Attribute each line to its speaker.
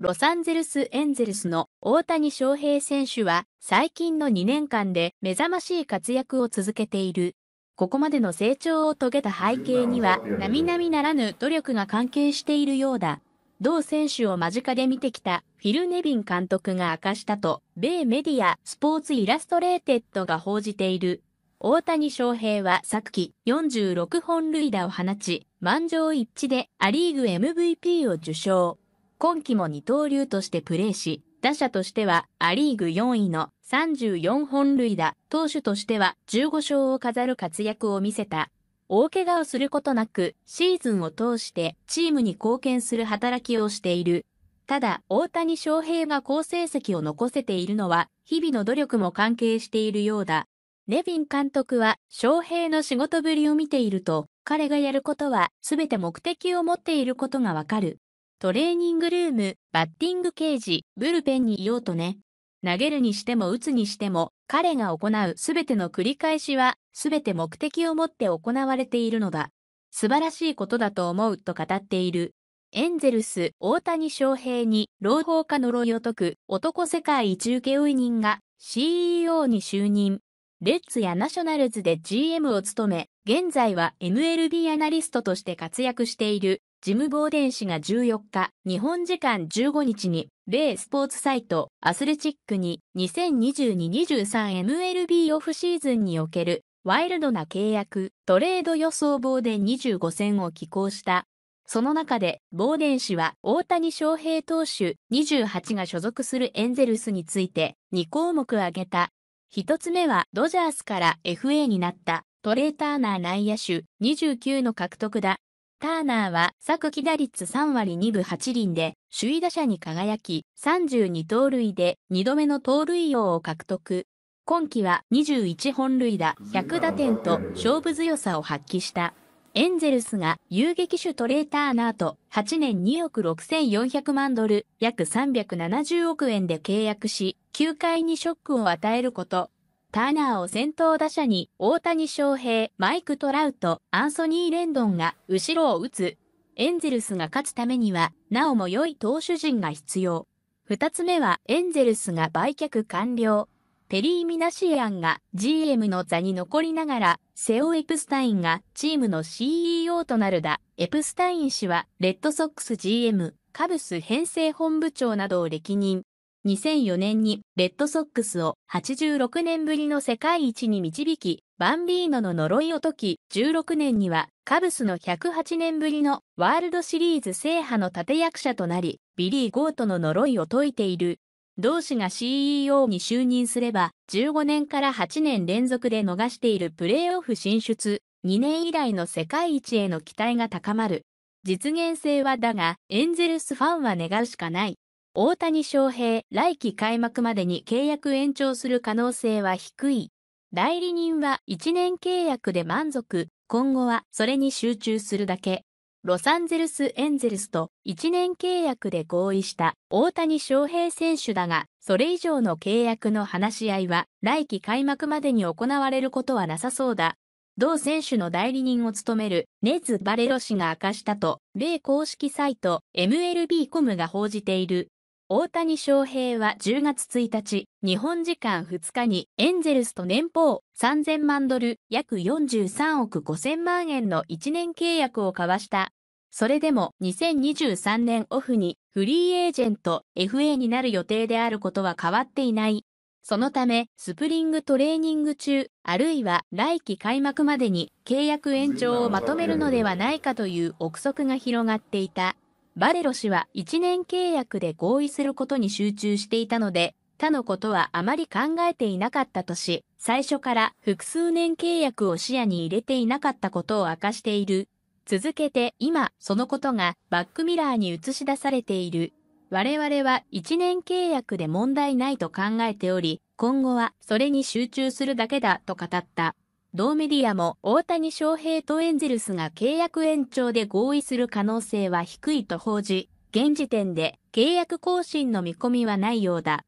Speaker 1: ロサンゼルス・エンゼルスの大谷翔平選手は最近の2年間で目覚ましい活躍を続けている。ここまでの成長を遂げた背景には並々ならぬ努力が関係しているようだ。同選手を間近で見てきたフィル・ネビン監督が明かしたと、米メディアスポーツイラストレーテッドが報じている。大谷翔平は昨季46本塁打を放ち、満場一致でアリーグ MVP を受賞。今季も二刀流としてプレーし、打者としてはア・リーグ4位の34本塁打、投手としては15勝を飾る活躍を見せた。大怪我をすることなく、シーズンを通してチームに貢献する働きをしている。ただ、大谷翔平が好成績を残せているのは、日々の努力も関係しているようだ。ネビン監督は、翔平の仕事ぶりを見ていると、彼がやることは、すべて目的を持っていることがわかる。トレーニングルーム、バッティングケージ、ブルペンにいようとね。投げるにしても打つにしても、彼が行うすべての繰り返しは、すべて目的を持って行われているのだ。素晴らしいことだと思うと語っている。エンゼルス、大谷翔平に、朗報か呪いを解く、男世界一受け負い人が、CEO に就任。レッツやナショナルズで GM を務め、現在は MLB アナリストとして活躍しているジム・ボーデン氏が14日、日本時間15日に、米スポーツサイト、アスレチックに 2022-23MLB オフシーズンにおける、ワイルドな契約、トレード予想棒で25戦を寄稿した。その中で、ボーデン氏は大谷翔平投手28が所属するエンゼルスについて2項目挙げた。1つ目は、ドジャースから FA になったトレーターナー内野手29の獲得だ。ターナーは昨季打率3割2分8厘で首位打者に輝き32盗塁で2度目の盗塁王を獲得。今季は21本塁打100打点と勝負強さを発揮した。エンゼルスが遊撃手トレーターナーと8年2億6400万ドル約370億円で契約し、球界にショックを与えることターナーを先頭打者に大谷翔平、マイク・トラウト、アンソニー・レンドンが後ろを打つ。エンゼルスが勝つためには、なおも良い投手陣が必要。二つ目はエンゼルスが売却完了。ペリー・ミナシエアンが GM の座に残りながら、セオ・エプスタインがチームの CEO となるだ。エプスタイン氏はレッドソックス GM、カブス編成本部長などを歴任。2004年にレッドソックスを86年ぶりの世界一に導き、バンビーノの呪いを解き、16年にはカブスの108年ぶりのワールドシリーズ制覇の立役者となり、ビリー・ゴートの呪いを解いている。同氏が CEO に就任すれば、15年から8年連続で逃しているプレーオフ進出、2年以来の世界一への期待が高まる。実現性はだが、エンゼルスファンは願うしかない。大谷翔平、来季開幕までに契約延長する可能性は低い。代理人は1年契約で満足、今後はそれに集中するだけ。ロサンゼルス・エンゼルスと1年契約で合意した大谷翔平選手だが、それ以上の契約の話し合いは来季開幕までに行われることはなさそうだ。同選手の代理人を務めるネズ・バレロ氏が明かしたと、米公式サイト MLB コムが報じている。大谷翔平は10月1日、日本時間2日にエンゼルスと年俸3000万ドル約43億5000万円の1年契約を交わした。それでも2023年オフにフリーエージェント FA になる予定であることは変わっていない。そのため、スプリングトレーニング中、あるいは来季開幕までに契約延長をまとめるのではないかという憶測が広がっていた。バレロ氏は1年契約で合意することに集中していたので、他のことはあまり考えていなかったとし、最初から複数年契約を視野に入れていなかったことを明かしている。続けて今、そのことがバックミラーに映し出されている。我々は1年契約で問題ないと考えており、今後はそれに集中するだけだと語った。同メディアも大谷翔平とエンゼルスが契約延長で合意する可能性は低いと報じ、現時点で契約更新の見込みはないようだ。